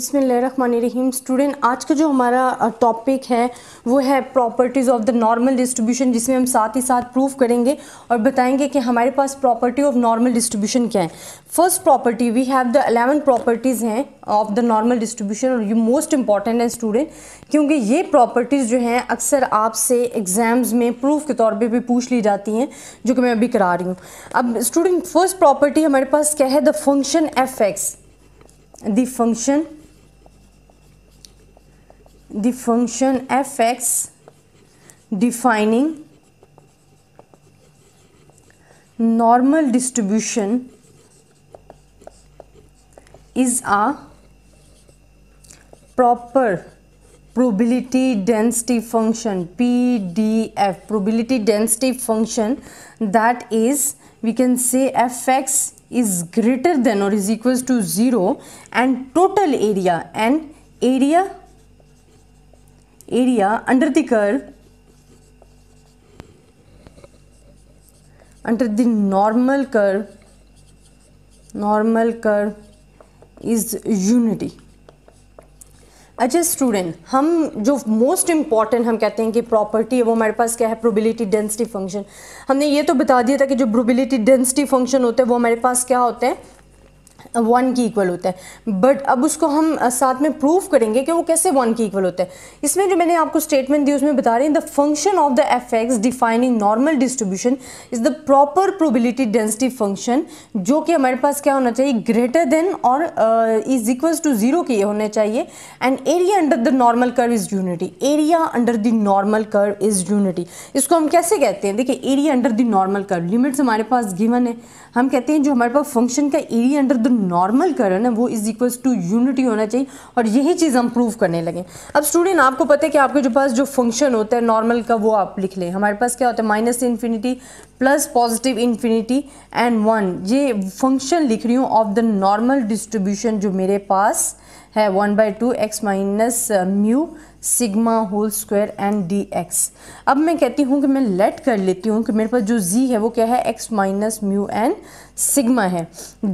बिसमीम स्टूडेंट आज का जो हमारा टॉपिक है वो है properties of the normal distribution जिसमें हम साथ ही साथ प्रूफ करेंगे और बताएंगे कि हमारे पास प्रॉपर्टी ऑफ नॉर्मल डिस्ट्रीब्यूशन क्या है first property we have the eleven properties हैं ऑफ द नॉर्मल डिस्ट्रीब्यूशन और ये मोस्ट इंपॉर्टेंट है स्टूडेंट क्योंकि ये प्रॉपर्टीज़ जो हैं अक्सर आपसे एग्ज़ाम्स में प्रूफ के तौर पर भी पूछ ली जाती हैं जो कि मैं अभी करा रही हूँ अब स्टूडेंट फर्स्ट प्रॉपर्टी हमारे पास क्या है the function F X the function the function fx defining normal distribution is a proper probability density function pdf probability density function that is we can say fx is greater than or is equals to 0 and total area and area area under the curve under the normal curve normal curve is unity अच्छा student हम जो most important हम कहते हैं कि property है वो हमारे पास क्या है प्रोबिलिटी डेंसिटी फंक्शन हमने ये तो बता दिया था कि जो प्रोबिलिटी डेंसिटी फंक्शन होते हैं वो हमारे पास क्या होते हैं वन की इक्वल होता है बट अब उसको हम साथ में प्रूव करेंगे कि वो कैसे वन की इक्वल होता है इसमें जो मैंने आपको स्टेटमेंट दी उसमें बता रही the function of the F X defining normal distribution is the proper probability density function जो कि हमारे पास क्या होना चाहिए ग्रेटर देन और इज इक्वल टू ज़ीरो के होने चाहिए and area under the normal curve is unity area under the normal curve is unity इसको हम कैसे कहते हैं देखिए area under the normal curve limits हमारे पास गिवन है हम कहते हैं जो हमारे पास फंक्शन का area under the normal curve है वो इज़ इक्वल्स टू यूनिटी होना चाहिए और यही चीज़ हम प्रूव करने लगे अब स्टूडेंट आपको पता है कि आपके जो पास जो फंक्शन होता है नॉर्मल का वो आप लिख लें हमारे पास क्या होता है minus infinity plus positive infinity and one ये फंक्शन लिख रही हूँ ऑफ द नॉर्मल डिस्ट्रीब्यूशन जो मेरे पास है one by two x minus mu sigma whole square and D X अब मैं कहती हूँ कि मैं लेट कर लेती हूँ कि मेरे पास जो जी है वो क्या है x minus mu and sigma है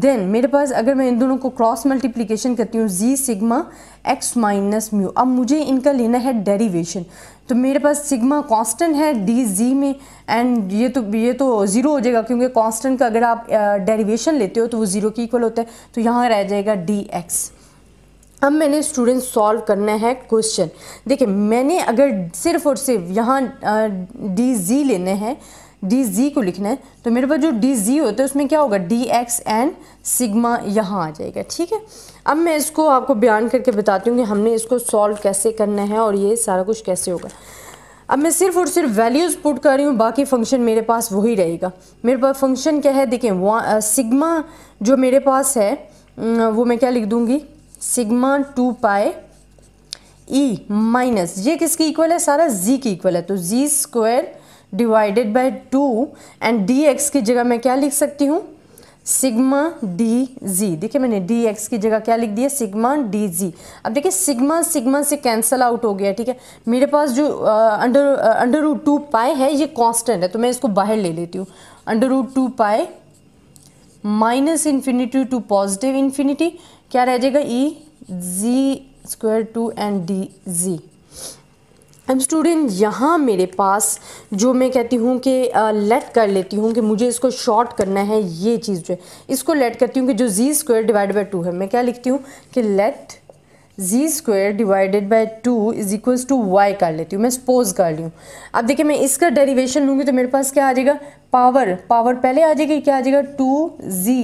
देन मेरे पास अगर मैं इन दोनों को क्रॉस मल्टीप्लीकेशन करती हूँ G sigma X minus mu अब मुझे इनका लेना है डेरिवेशन तो मेरे पास सिग्मा कांस्टेंट है डी जी में एंड ये तो ये तो ज़ीरो हो जाएगा क्योंकि कांस्टेंट का अगर आप डेरिवेशन लेते हो तो वो ज़ीरो की इक्वल होता है तो यहाँ रह जाएगा डी एक्स अब मैंने स्टूडेंट सॉल्व करना है क्वेश्चन देखिए मैंने अगर सिर्फ और सिर्फ यहाँ डी जी लेने हैं डी जी को लिखना है तो मेरे पास जो डी जी होता है उसमें क्या होगा डी एक्स एंड सिग्मा यहाँ आ जाएगा ठीक है अब मैं इसको आपको बयान करके बताती हूँ कि हमने इसको सॉल्व कैसे करना है और ये सारा कुछ कैसे होगा अब मैं सिर्फ और सिर्फ वैल्यूज़ पुट कर रही हूँ बाकी फंक्शन मेरे पास वही रहेगा मेरे पास फंक्शन क्या है देखें देखिए सिग्मा जो मेरे पास है वो मैं क्या लिख दूँगी सिग्मा टू पाए ई माइनस ये किसकी इक्वल है सारा जी की इक्वल है तो G square divided by two and D X की जगह मैं क्या लिख सकती हूँ सिग्मा डी जी देखिए मैंने डी एक्स की जगह क्या लिख दिया सिग्मा डी जी अब देखिए सिग्मा सिग्मा से कैंसल आउट हो गया ठीक है मेरे पास जो अंडर अंडर रूट टू पाए है ये कांस्टेंट है तो मैं इसको बाहर ले लेती हूँ under root two pi minus infinity to positive infinity क्या रह जाएगा E G square two and D G अब स्टूडेंट यहाँ मेरे पास जो मैं कहती हूँ कि लेट कर लेती हूँ कि मुझे इसको शॉर्ट करना है ये चीज़ जो है इसको लेट करती हूँ कि जो G square divide by two है मैं क्या लिखती हूँ कि let G square divided by two is equals to Y कर लेती हूँ मैं सपोज कर ली हूँ अब देखिए मैं इसका डेरिवेशन लूँगी तो मेरे पास क्या आ जाएगा पावर पावर पहले आ जाएगी क्या आ जाएगा two ji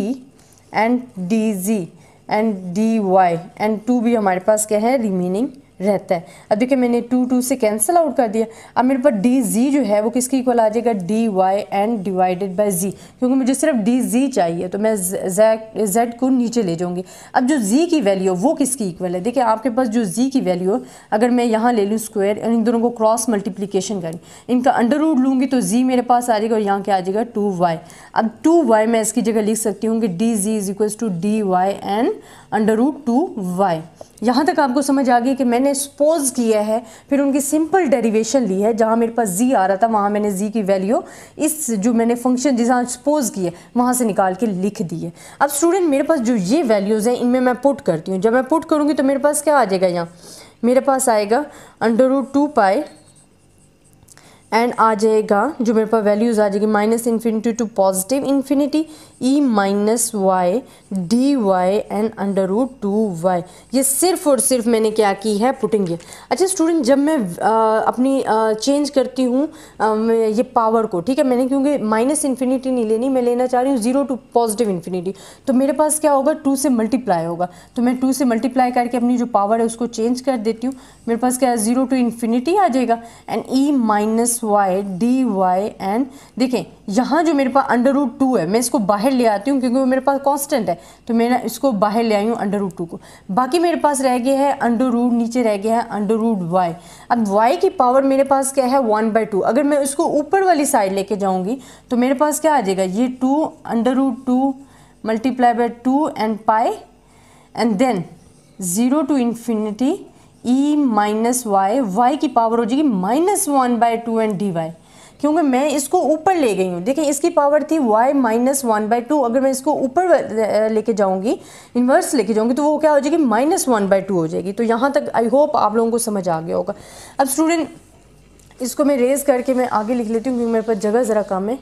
and D G and D Y and two भी हमारे पास क्या है रिमेनिंग रहता है अब देखिए मैंने टू टू से कैंसिल आउट कर दिया अब मेरे पास डी जी जो है वो किसके इक्वल आ जाएगा D Y and divided by G क्योंकि मुझे सिर्फ डी जी चाहिए तो मैं जेड को नीचे ले जाऊँगी अब जो जी की वैल्यू वो किसकी इक्वल है देखिए आपके पास जो जी की वैल्यू अगर मैं यहाँ ले लूँ स्क्वायर इन दोनों को क्रॉस मल्टीप्लीकेशन करें इनका अंडर रूट लूँगी तो जी मेरे पास आ जाएगा और यहाँ क्या आ जाएगा टू वाई अब टू वाई मैं इसकी जगह लिख सकती हूँ कि D ji is equal to D Y and under root two Y यहाँ तक आपको समझ आ गई कि मैंने सपोज किया है फिर उनकी सिंपल डेरिवेशन ली है जहाँ मेरे पास जी आ रहा था वहाँ मैंने जी की वैल्यू इस जो मैंने फंक्शन जिसमें सपोज है वहाँ से निकाल के लिख दी है अब स्टूडेंट मेरे पास जो ये वैल्यूज़ हैं इनमें मैं पुट करती हूँ जब मैं पुट करूँगी तो मेरे पास क्या आ जाएगा यहाँ मेरे पास आएगा under root two pi and आ जाएगा जो मेरे पास वैल्यूज़ आ जाएगी minus infinity to positive infinity E minus Y D Y and under root two Y ये सिर्फ और सिर्फ मैंने क्या की है पुटिंग ये अच्छा स्टूडेंट जब मैं आ, अपनी आ, चेंज करती हूँ ये पावर को ठीक है मैंने क्योंकि माइनस इन्फिनिटी नहीं लेनी मैं लेना चाह रही हूँ ज़ीरो टू पॉजिटिव इन्फिनिटी तो मेरे पास क्या होगा टू से मल्टीप्लाई होगा तो मैं टू से मल्टीप्लाई करके अपनी जो पावर है उसको चेंज कर देती हूँ मेरे पास क्या है ज़ीरो टू इन्फिनिटी आ जाएगा and E minus Y D Y and देखें यहाँ जो मेरे पास अंडर रूट टू है मैं इसको बाहर ले आती हूँ क्योंकि वो मेरे पास कांस्टेंट है तो मैं इसको बाहर ले आई हूँ अंडर रूट टू को बाकी मेरे पास रह गया है अंडर रूट नीचे रह गया है अंडर रूट वाई अब वाई की पावर मेरे पास क्या है वन बाई टू अगर मैं उसको ऊपर वाली साइड लेके जाऊँगी तो मेरे पास क्या आ जाएगा ये two under root two multiply by two and pi and then zero to infinity E minus Y Y की पावर हो जाएगी minus one by two and D Y क्योंकि मैं इसको ऊपर ले गई हूँ देखिए इसकी पावर थी y minus one by two अगर मैं इसको ऊपर लेके जाऊँगी इन्वर्स लेके जाऊँगी तो वो क्या हो जाएगी माइनस वन बाई टू हो जाएगी तो यहाँ तक आई होप आप लोगों को समझ आ गया होगा अब स्टूडेंट इसको मैं रेज़ करके मैं आगे लिख लेती हूँ क्योंकि मेरे पास जगह ज़रा कम है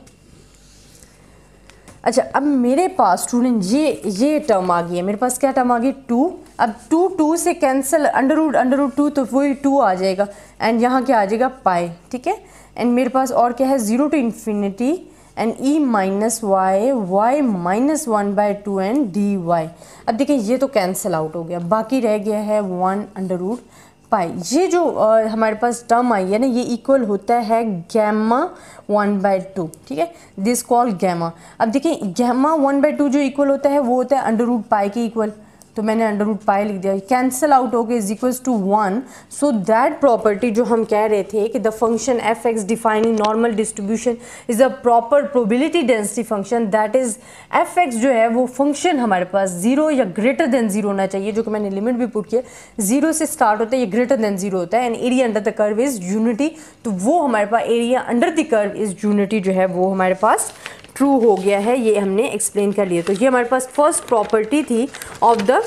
अच्छा अब मेरे पास स्टूडेंट ये ये टर्म आ गई है मेरे पास क्या टर्म आ गई टू अब टू टू से cancel under root under root two तो वही टू आ जाएगा एंड यहाँ क्या आ जाएगा पाई ठीक है एंड मेरे पास और क्या है zero to infinity and E minus Y Y minus one by two and D Y अब देखिए ये तो कैंसिल आउट हो गया बाकी रह गया है वन अंडर रूट पाई ये जो आ, हमारे पास टर्म आई है ना ये इक्वल होता है गैमा वन बाय टू ठीक है दिस कॉल गैमा अब देखिए गैमा वन बाय टू जो इक्वल होता है वो होता है अंडर रूट पाई के इक्वल तो मैंने अंडर रूट पाई लिख दिया कैंसल आउट हो गया is equals to one so that property जो हम कह रहे थे कि the function F X defining normal distribution is a proper probability density function that is F X जो है वो फंक्शन हमारे पास जीरो या ग्रेटर देन जीरो होना चाहिए जो कि मैंने लिमिट भी पुट किया जीरो से स्टार्ट होता है या ग्रेटर देन जीरो होता है and area under the curve is unity तो वो हमारे पास area under the curve is unity जो है वो हमारे पास ट्रू हो गया है ये हमने एक्सप्लेन कर लिया तो ये हमारे पास फर्स्ट प्रॉपर्टी थी ऑफ द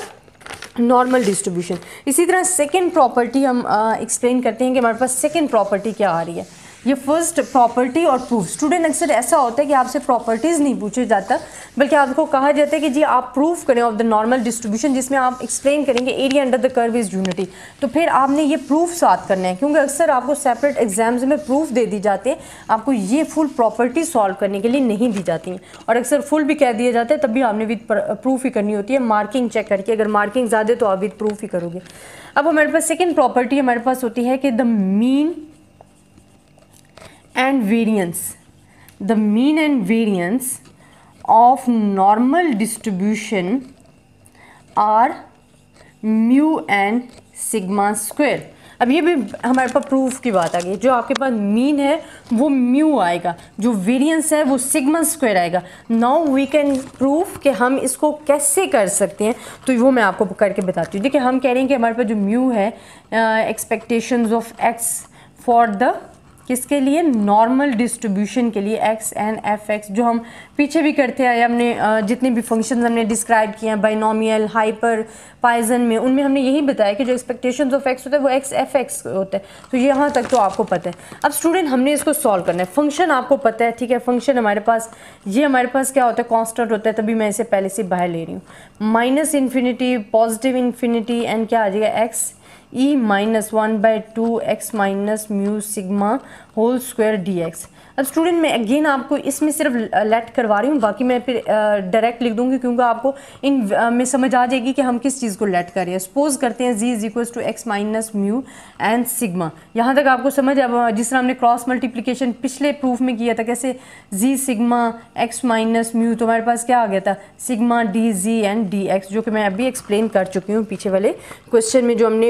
नॉर्मल डिस्ट्रीब्यूशन इसी तरह सेकेंड प्रॉपर्टी हम एक्सप्लेन करते हैं कि हमारे पास सेकेंड प्रॉपर्टी क्या आ रही है ये फर्स्ट प्रॉपर्टी और प्रूफ स्टूडेंट अक्सर ऐसा होता है कि आपसे प्रॉपर्टीज़ नहीं पूछे जाता बल्कि आपको कहा जाता है कि जी आप प्रूफ करें ऑफ द नॉर्मल डिस्ट्रीब्यूशन जिसमें आप एक्सप्लेन करेंगे area under the curve is unity तो फिर आपने ये प्रूफ साथ करना है क्योंकि अक्सर आपको सेपरेट एग्जाम्स में प्रूफ दे दी जाते हैं आपको ये फुल प्रॉपर्टी सॉल्व करने के लिए नहीं दी जाती हैं और अक्सर फुल भी कह दिया जाता है तब भी आपने विद प्रूफ ही करनी होती है मार्किंग चेक करके अगर मार्किंग ज़्यादा तो आप विद प्रूफ ही करोगे अब हमारे पास सेकेंड प्रॉपर्टी हमारे पास होती है कि the mean and variance the mean and variance of normal distribution are mu and sigma square अब ये भी हमारे पास प्रूफ की बात आ गई जो आपके पास मीन है वो म्यू आएगा जो वेरियंस है वो सिग्मा स्क्वायर आएगा नाउ वी कैन प्रूफ कि हम इसको कैसे कर सकते हैं तो वो मैं आपको करके बताती हूँ देखिए हम कह रहे हैं कि हमारे पास जो म्यू है expectations of X for the किसके लिए नॉर्मल डिस्ट्रीब्यूशन के लिए एक्स एंड एफ एक्स जो हम पीछे भी करते आए हमने जितने भी फंक्शन हमने डिस्क्राइब किए हैं बाइनोमियल हाइपर पाइजन में उनमें हमने यही बताया कि जो एक्सपेक्टेशन ऑफ एक्स होता है वो एक्स एफ एक्स होता है तो यहाँ तक तो आपको पता है अब स्टूडेंट हमने इसको सॉल्व करना है फंक्शन आपको पता है ठीक है फंक्शन हमारे पास ये हमारे पास क्या होता है कॉन्स्टेंट होता है तभी मैं इसे पहले से बाहर ले रही हूँ minus infinity positive infinity and क्या आ जाएगा X e minus 1 by 2 x minus mu sigma whole square dx अब स्टूडेंट मैं अगेन आपको इसमें सिर्फ लेट करवा रही हूँ बाकी मैं फिर डायरेक्ट लिख दूँगी क्योंकि आपको इन में समझ आ जाएगी कि हम किस चीज़ को लेट कर रहे हैं सपोज करते हैं G is equals to x minus mu and sigma यहाँ तक आपको समझ अब जिस तरह हमने क्रॉस मल्टीप्लीकेशन पिछले प्रूफ में किया था कैसे G sigma X minus mu तो हमारे पास क्या आ गया था sigma D ji and D X जो कि मैं अभी एक्सप्लेन कर चुकी हूँ पीछे वाले क्वेश्चन में जो हमने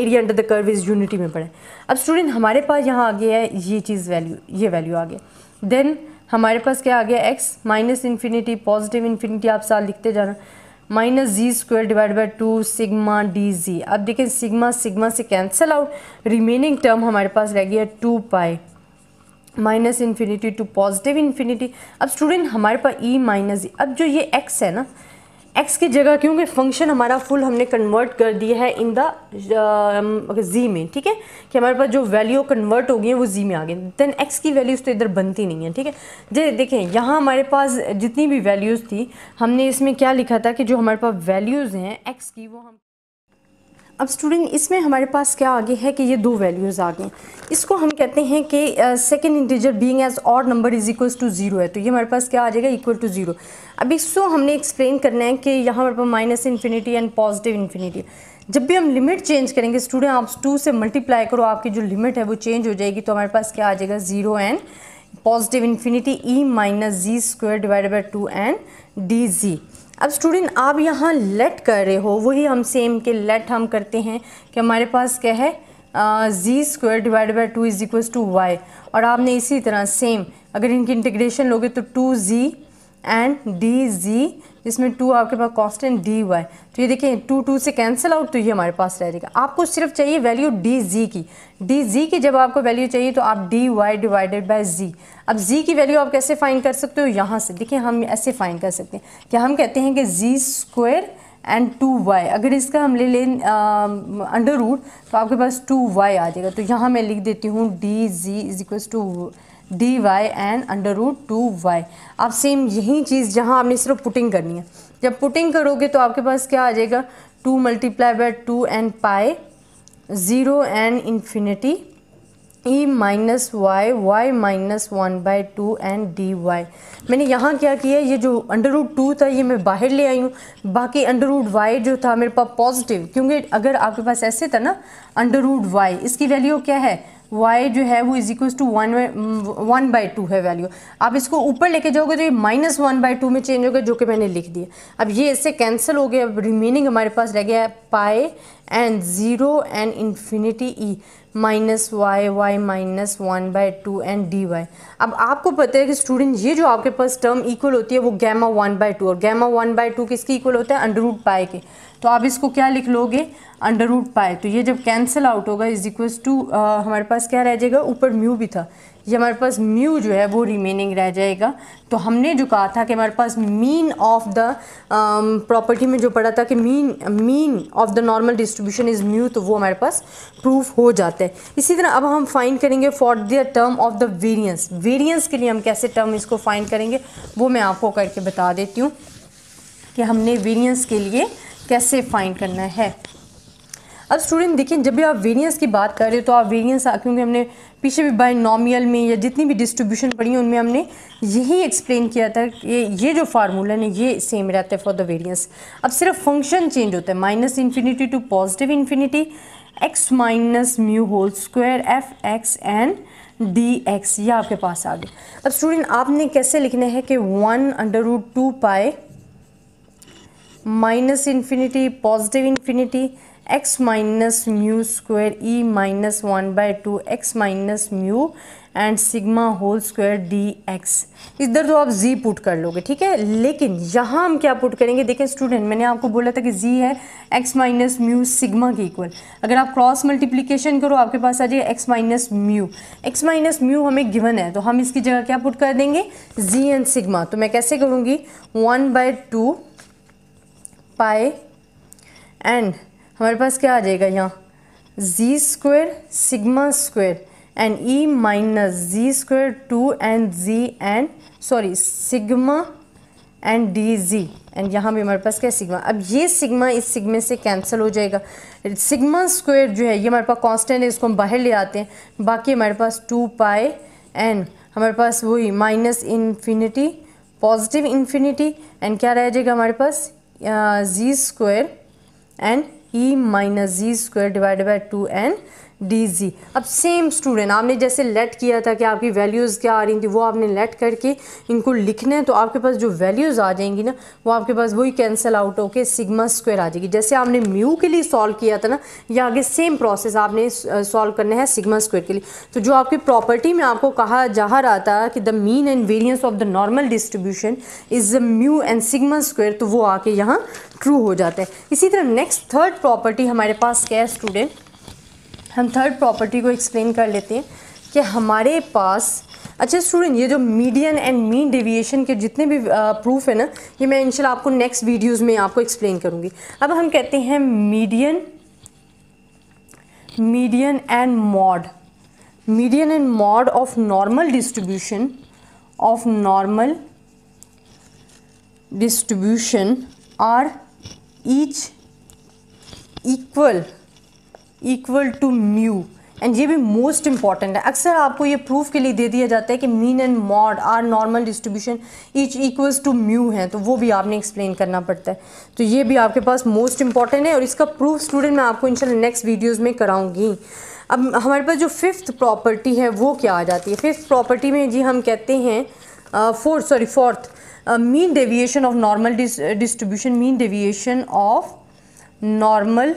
area under the curve is unity में पढ़ा अब स्टूडेंट हमारे पास यहाँ आ गया है ये चीज़ वैल्यू ये वैल्यू आ गया देन हमारे पास क्या आ गया X minus infinity positive infinity आप साथ लिखते जाना minus ji square divide by two sigma D जी अब देखें सिग्मा सिग्मा से कैंसिल आउट रिमेनिंग टर्म हमारे पास रह गया two pi minus infinity to positive infinity अब स्टूडेंट हमारे पास ई e माइनस अब जो ये एक्स है ना एक्स की जगह क्योंकि फंक्शन हमारा फुल हमने कन्वर्ट कर दिया है इन द जी में ठीक है कि हमारे पास जो वैल्यू कन्वर्ट हो गई है वो जी में आ गई देन एक्स की वैल्यूज़ तो इधर बनती नहीं है ठीक है जे देखें यहाँ हमारे पास जितनी भी वैल्यूज़ थी हमने इसमें क्या लिखा था कि जो हमारे पास वैल्यूज़ हैं एक्स की वो हम अब स्टूडेंट इसमें हमारे पास क्या आ गई है कि ये दो वैल्यूज़ आ गई इसको हम कहते हैं कि सेकेंड इंटीजर बींग एज और number is equal to zero है तो ये हमारे पास क्या आ जाएगा इक्वल टू ज़ीरो अब इसको हमने एक्सप्लेन करना है कि यहाँ हमारे पास minus infinity and positive infinity जब भी हम लिमिट चेंज करेंगे स्टूडेंट आप टू से मल्टीप्लाई करो आपकी जो लिमिट है वो चेंज हो जाएगी तो हमारे पास क्या आ जाएगा zero and positive infinity E minus z square divide by two and D G अब स्टूडेंट आप यहाँ लेट कर रहे हो वही हम सेम के लेट हम करते हैं कि हमारे पास क्या है z square divide by two is equal to y और आपने इसी तरह सेम अगर इनकी इंटीग्रेशन लोगे तो two ji and D z इसमें टू आपके पास कॉन्स्टेंट डी वाई तो ये देखें टू टू से कैंसिल आउट तो ये हमारे पास रह जाएगा आपको सिर्फ चाहिए वैल्यू डी जी की डी जी की जब आपको वैल्यू चाहिए तो आप d y divided by z अब जी की वैल्यू आप कैसे फाइन कर सकते हो यहाँ से देखिए हम ऐसे फाइन कर सकते हैं कि हम कहते हैं कि z square and two y अगर इसका हम ले लें अंडर रूट तो आपके पास टू वाई आ जाएगा तो यहाँ मैं लिख देती हूँ d ji is equals to D Y and under root two y आप सेम यही चीज़ जहाँ आपने सिर्फ पुटिंग करनी है जब पुटिंग करोगे तो आपके पास क्या आ जाएगा two multiply by two and pi zero and infinity E minus Y Y minus one by two and D y मैंने यहाँ क्या किया ये जो अंडर रूट टू था ये मैं बाहर ले आई हूँ बाकी अंडर रूट वाई जो था मेरे पास पॉजिटिव क्योंकि अगर आपके पास ऐसे था ना अंडर रूट वाई इसकी वैल्यू क्या है वाई जो है वो is equal to one one by two है वैल्यू आप इसको ऊपर लेके जाओगे तो ये माइनस वन बाई टू में चेंज होगा जो कि मैंने लिख दिया अब ये इससे कैंसिल हो गया अब रिमेनिंग हमारे पास रह गया pi and zero and infinity E minus Y Y minus one by two and D Y अब आपको पता है कि स्टूडेंट ये जो आपके पास टर्म इक्वल होती है वो गैमा वन बाई टू और गैमा वन बाई टू किसकी इक्वल होता है अंडर रूट पाए के तो आप इसको क्या लिख लोगे अंडर रूट पाए तो ये जब कैंसिल आउट होगा इज इक्वल्स टू हमारे पास क्या रह जाएगा ऊपर म्यू भी था ये हमारे पास म्यू जो है वो रिमेनिंग रह जाएगा तो हमने जो कहा था कि हमारे पास मीन ऑफ द प्रॉपर्टी में जो पढ़ा था कि mean mean of the normal distribution is mu तो वो हमारे पास प्रूफ हो जाता है इसी तरह अब हम फाइन करेंगे for the term of the variance variance के लिए हम कैसे टर्म इसको फ़ाइन करेंगे वो मैं आपको करके बता देती हूँ कि हमने वेरियंस के लिए कैसे फाइंड करना है अब स्टूडेंट देखिए जब भी आप वेरियंस की बात कर रहे हो तो आप वेरियंस क्योंकि हमने पीछे भी बाई नॉमियल में या जितनी भी डिस्ट्रीब्यूशन पढ़ी है उनमें हमने यही एक्सप्लेन किया था कि ये जो फार्मूला है ये सेम रहता है फॉर द वेरियंस अब सिर्फ फंक्शन चेंज होता है minus infinity to positive infinity x minus mu whole square f x and D x ये आपके पास आ गए अब स्टूडेंट आपने कैसे लिखना है कि one under root two pi minus infinity positive infinity x minus mu square e minus one by two x minus mu and sigma whole square d x इधर तो आप जी पुट कर लोगे ठीक है लेकिन यहाँ हम क्या पुट करेंगे देखें स्टूडेंट मैंने आपको बोला था कि जी है एक्स माइनस म्यू सिग्मा के इक्वल अगर आप क्रॉस मल्टीप्लीकेशन करो आपके पास आ जाए x minus mu x minus mu हमें गिवन है तो हम इसकी जगह क्या पुट कर देंगे जी एंड सिग्मा तो मैं कैसे करूँगी one by two pi and हमारे पास क्या आ जाएगा यहाँ z square sigma square and E minus ji square two and z and sorry sigma and D G एंड यहाँ भी हमारे पास क्या सिग्मा अब ये सिग्मा इस सिग्मे से कैंसिल हो जाएगा सिग्मा स्क्वेयर जो है ये हमारे पास कांस्टेंट है इसको हम बाहर ले आते हैं बाकी हमारे पास टू पाए एंड हमारे पास वही minus infinity positive infinity and क्या रह जाएगा हमारे पास uh, z square and e minus z square divided by 2 n d जी अब सेम स्टूडेंट आपने जैसे लेट किया था कि आपकी वैल्यूज़ क्या आ रही थी वो आपने लेट करके इनको लिखना है तो आपके पास जो वैल्यूज़ आ जाएंगी ना वो आपके पास वही कैंसिल आउट होके सिग्मा स्क्वायर आ जाएगी जैसे आपने म्यू के लिए सॉल्व किया था ना या आगे सेम प्रोसेस आपने सॉल्व करना है सिग्मा स्क्वायर के लिए तो जो आपकी प्रॉपर्टी में आपको कहा जा रहा था कि the mean and variance of the normal distribution is the mu and sigma square तो वो आके यहाँ ट्रू हो जाता है इसी तरह नेक्स्ट थर्ड प्रॉपर्टी हमारे पास क्या है स्टूडेंट हम थर्ड प्रॉपर्टी को एक्सप्लेन कर लेते हैं कि हमारे पास अच्छा स्टूडेंट ये जो मीडियन एंड मीन डेविएशन के जितने भी प्रूफ है ना ये मैं इंशाल्लाह आपको नेक्स्ट वीडियोस में आपको एक्सप्लेन करूँगी अब हम कहते हैं median median and mode median and mode of normal distribution of normal distribution are each equal equal to mu and ये भी मोस्ट इंपॉर्टेंट है अक्सर आपको ये प्रूफ के लिए दे दिया जाता है कि mean and mode are normal distribution each equals to mu है तो वो भी आपने एक्सप्लेन करना पड़ता है तो ये भी आपके पास मोस्ट इंपॉर्टेंट है और इसका प्रूफ स्टूडेंट मैं आपको इंशाल्लाह नेक्स्ट वीडियोज़ में कराऊंगी अब हमारे पास जो फिफ्थ प्रॉपर्टी है वो क्या आ जाती है फिफ्थ प्रॉपर्टी में जी हम कहते हैं fourth sorry fourth mean deviation of normal distribution mean deviation of normal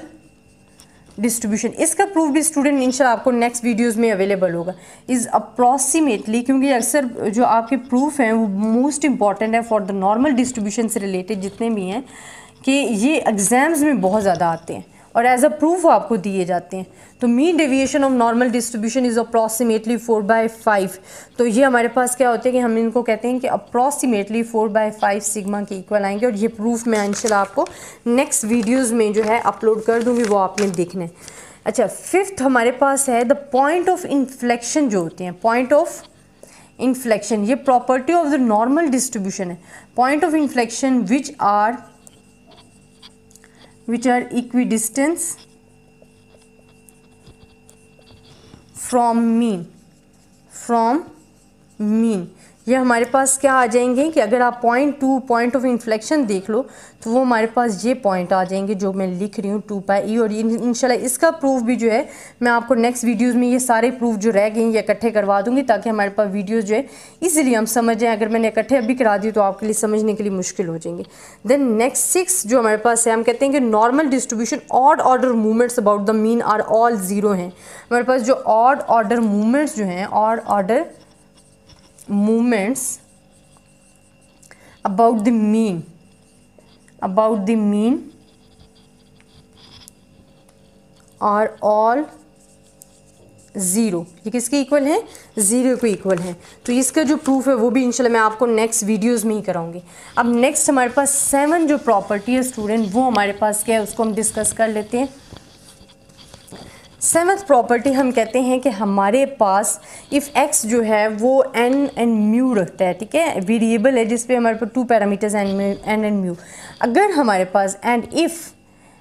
distribution इसका प्रूफ भी स्टूडेंट इनशा आपको नेक्स्ट वीडियोज़ में अवेलेबल होगा इज़ अप्रॉक्सीमेटली क्योंकि अक्सर जो आपके प्रूफ हैं वो मोस्ट इंपॉर्टेंट है फॉर द नॉर्मल डिस्ट्रीब्यूशन से रिलेटेड जितने भी हैं कि ये एग्ज़ाम्स में बहुत ज़्यादा आते हैं और एज अ प्रूफ आपको दिए जाते हैं तो mean deviation of normal distribution is approximately four by five तो ये हमारे पास क्या होता है कि हम इनको कहते हैं कि approximately four by five sigma के इक्वल आएंगे और ये प्रूफ मैं अंशला आपको नेक्स्ट वीडियोज़ में जो है अपलोड कर दूँगी वो आपने देखना है अच्छा फिफ्थ हमारे पास है द पॉइंट ऑफ इन्फ्लेक्शन जो होते हैं पॉइंट ऑफ इन्फ्लेक्शन ये property of the normal distribution है point of inflection which are which are equidistant from mean, from mean. ये हमारे पास क्या आ जाएंगे कि अगर आप point to point of inflection देख लो तो वो हमारे पास ये पॉइंट आ जाएंगे जो मैं लिख रही हूँ टू पाई ई और इनशाला इसका प्रूफ भी जो है मैं आपको नेक्स्ट वीडियोस में ये सारे प्रूफ जो रह गए हैं ये इकट्ठे करवा दूँगी ताकि हमारे पास वीडियोज़ जो है ईजिली हम समझ जाएँ अगर मैंने इकट्ठे अभी करा दी तो आपके लिए समझने के लिए मुश्किल हो जाएंगे देन नेक्स्ट सिक्स जो हमारे पास है हम कहते हैं कि normal distribution odd order movements about the mean are all zero हैं हमारे पास जो ऑड ऑर्डर मूवमेंट्स जो हैं odd order movements about the mean about the mean are all zero ये किसके इक्वल है ज़ीरो के इक्वल है तो इसका जो प्रूफ है वो भी इंशाल्लाह मैं आपको नेक्स्ट वीडियोस में ही कराऊंगी अब नेक्स्ट हमारे पास सेवन जो प्रॉपर्टी है स्टूडेंट वो हमारे पास क्या है उसको हम डिस्कस कर लेते हैं सेवन्थ प्रॉपर्टी हम कहते हैं कि हमारे पास इफ़ एक्स जो है वो एन एंड म्यू रखता है ठीक है वेरिएबल है जिसपे हमारे पास two parameters n n and mu अगर हमारे पास एंड इफ़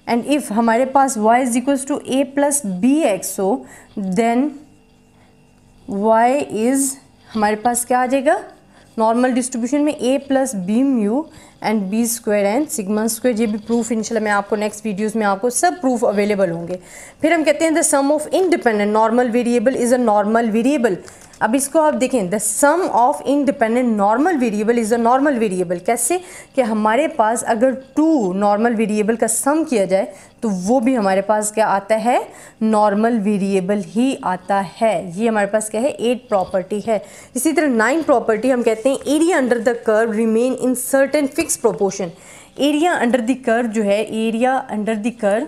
एंड इफ़ हमारे पास y is equals to a plus b x हो देन वाई इज़ हमारे पास क्या आ जाएगा नॉर्मल डिस्ट्रीब्यूशन में a plus b mu and b square and sigma square ये भी प्रूफ इंशाल्लाह मैं आपको नेक्स्ट वीडियोस में आपको सब प्रूफ अवेलेबल होंगे फिर हम कहते हैं the sum of independent normal variable is a normal variable अब इसको आप देखें the sum of independent normal variable is a normal variable कैसे कि हमारे पास अगर टू नॉर्मल वेरिएबल का सम किया जाए तो वो भी हमारे पास क्या आता है नॉर्मल वेरिएबल ही आता है ये हमारे पास क्या है एट प्रॉपर्टी है इसी तरह नाइन प्रॉपर्टी हम कहते हैं area under the curve remain in certain fix proportion area under the curve जो है area under the curve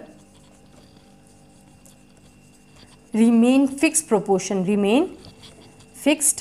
remain fix proportion remain fixed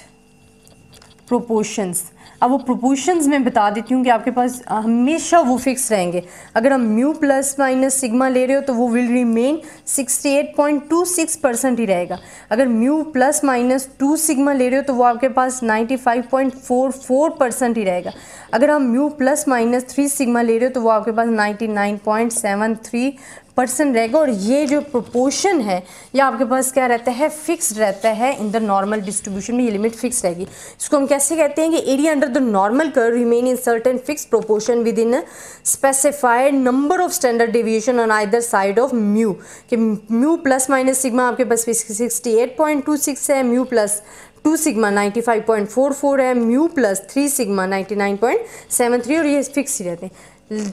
proportions अब वो प्रोपोर्शंस में बता देती हूँ कि आपके पास हमेशा वो फिक्स रहेंगे अगर हम म्यू प्लस माइनस सिग्मा ले रहे हो तो वो विल रिमेन 68.26 परसेंट ही रहेगा अगर mu plus minus two sigma ले रहे हो तो वो आपके पास 95.44 परसेंट ही रहेगा अगर हम mu plus minus three sigma ले रहे हो तो वो आपके पास 99.73 पर्सन रहेगा और ये जो प्रोपोर्शन है ये आपके पास क्या रहता है फिक्स रहता है इन द नॉर्मल डिस्ट्रीब्यूशन में ये लिमिट फिक्स रहेगी इसको हम कैसे कहते हैं कि area under the normal curve remain in certain fix proportion within specified number of standard deviation on either side of mu कि म्यू प्लस माइनस सिग्मा आपके पास sixty eight point two six है mu plus two sigma 95.44 है mu plus three sigma 99.73 और ये fix ही रहते हैं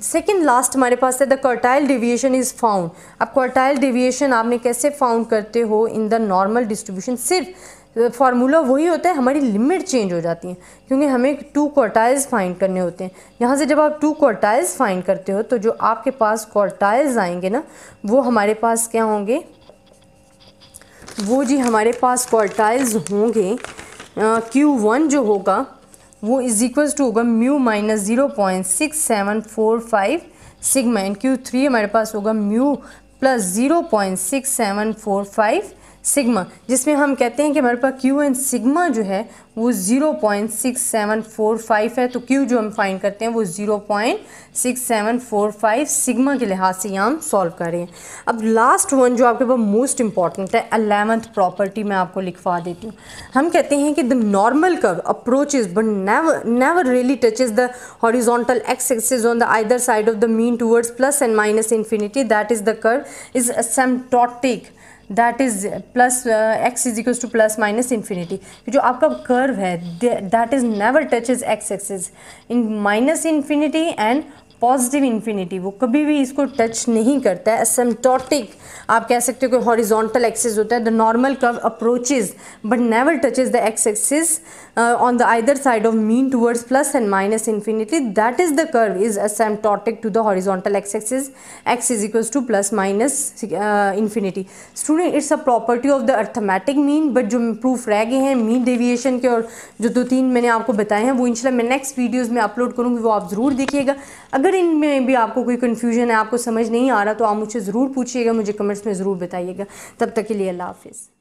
second last हमारे पास है the quartile deviation is found अब कर्टाइल डिविएशन आपने कैसे फाउंड करते हो इन द नॉर्मल डिस्ट्रीब्यूशन सिर्फ फार्मूला वही होता है हमारी लिमिट चेंज हो जाती है क्योंकि हमें टू क्वार्टाइल्स फाइंड करने होते हैं यहाँ से जब आप टू क्वार्टाइल्स फाइंड करते हो तो जो आपके पास क्वार्टाइल्स आएंगे ना वो हमारे पास क्या होंगे वो जी हमारे पास क्वार्टाइल्स होंगे क्यू वन जो होगा वो इज इक्वल्स टू होगा mu minus zero point six seven four five sigma and q three हमारे पास होगा mu plus zero point six seven four five sigma जिसमें हम कहते हैं कि हमारे पास क्यू एंड सिग्मा जो है वो zero point six seven four five है तो क्यू जो हम फाइंड करते हैं वो zero point six seven four five sigma के लिहाज से यहाँ हम सॉल्व कर रहे हैं अब लास्ट वन जो आपके पास मोस्ट इंपॉर्टेंट है अलेवंथ प्रॉपर्टी मैं आपको लिखवा देती हूँ हम कहते हैं कि the normal curve approaches but never never really touches the horizontal x axes on the either side of the mean towards plus and minus infinity that is the curve is asymptotic that is plus x is equals to plus minus infinity जो आपका curve है that is never touch is x axis in minus infinity and positive infinity वो कभी भी इसको touch नहीं करता है असमटोटिक आप कह सकते हो कि हॉरिजॉन्टल एक्सेस होता है the normal curve approaches but never touches the x axes on the either side of mean towards plus and minus infinity that is the curve is asymptotic to the horizontal x axes x is equals to plus minus infinity student it's a property of the arithmetic mean but जो proof रह गए हैं mean deviation के और जो दो तीन मैंने आपको बताए हैं वो इनशाला मैं नेक्स्ट वीडियोज़ में अपलोड करूँगी वो आप ज़रूर देखिएगा अगर अगर इनमें भी आपको कोई कन्फ्यूजन है आपको समझ नहीं आ रहा तो आप मुझे ज़रूर पूछिएगा मुझे कमेंट्स में ज़रूर बताइएगा तब तक के लिए अल्लाह हाफिज़